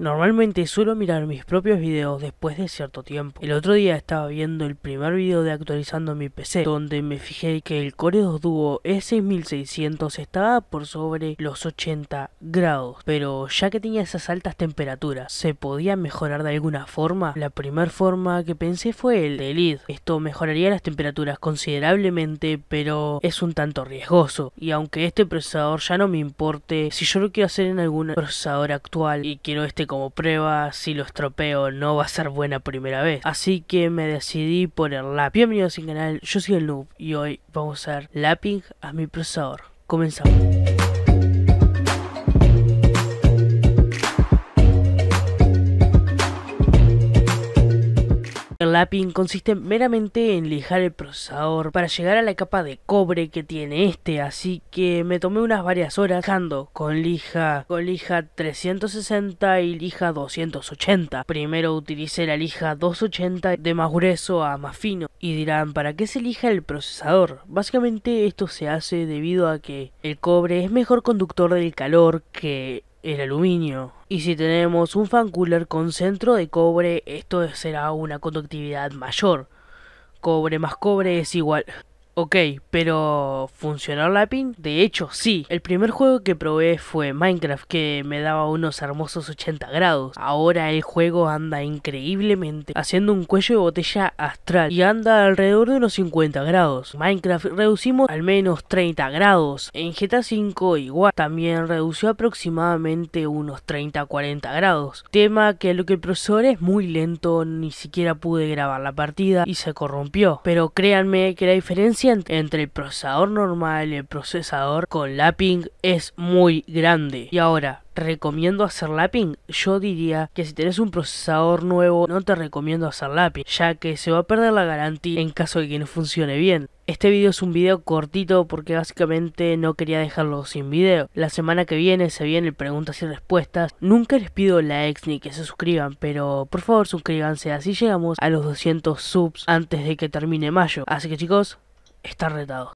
Normalmente suelo mirar mis propios videos después de cierto tiempo. El otro día estaba viendo el primer video de actualizando mi PC, donde me fijé que el Core 2 Duo E6600 estaba por sobre los 80 grados, pero ya que tenía esas altas temperaturas, ¿se podía mejorar de alguna forma? La primera forma que pensé fue el de lid. Esto mejoraría las temperaturas considerablemente, pero es un tanto riesgoso, y aunque este procesador ya no me importe, si yo lo quiero hacer en algún procesador actual y quiero este como prueba si lo estropeo no va a ser buena primera vez. Así que me decidí por el lap. Bienvenidos al canal, yo soy el Noob y hoy vamos a hacer lapping a mi procesador. Comenzamos. Lapping consiste meramente en lijar el procesador para llegar a la capa de cobre que tiene este, así que me tomé unas varias horas lijando con lija, con lija 360 y lija 280. Primero utilicé la lija 280 de más grueso a más fino y dirán, ¿para qué se lija el procesador? Básicamente esto se hace debido a que el cobre es mejor conductor del calor que el aluminio. Y si tenemos un fan cooler con centro de cobre, esto será una conductividad mayor. Cobre más cobre es igual Ok, pero ¿funcionó la pin? De hecho, sí. El primer juego que probé fue Minecraft, que me daba unos hermosos 80 grados. Ahora el juego anda increíblemente, haciendo un cuello de botella astral y anda alrededor de unos 50 grados. Minecraft reducimos al menos 30 grados. En GTA 5 igual, también redució aproximadamente unos 30-40 grados. Tema que lo que el profesor es muy lento, ni siquiera pude grabar la partida y se corrompió. Pero créanme que la diferencia entre el procesador normal y el procesador con lapping es muy grande. Y ahora, recomiendo hacer lapping? Yo diría que si tenés un procesador nuevo no te recomiendo hacer lapping, ya que se va a perder la garantía en caso de que no funcione bien. Este video es un video cortito porque básicamente no quería dejarlo sin video. La semana que viene se vienen preguntas y respuestas. Nunca les pido likes ni que se suscriban, pero por favor suscríbanse así llegamos a los 200 subs antes de que termine mayo. Así que chicos, está retado.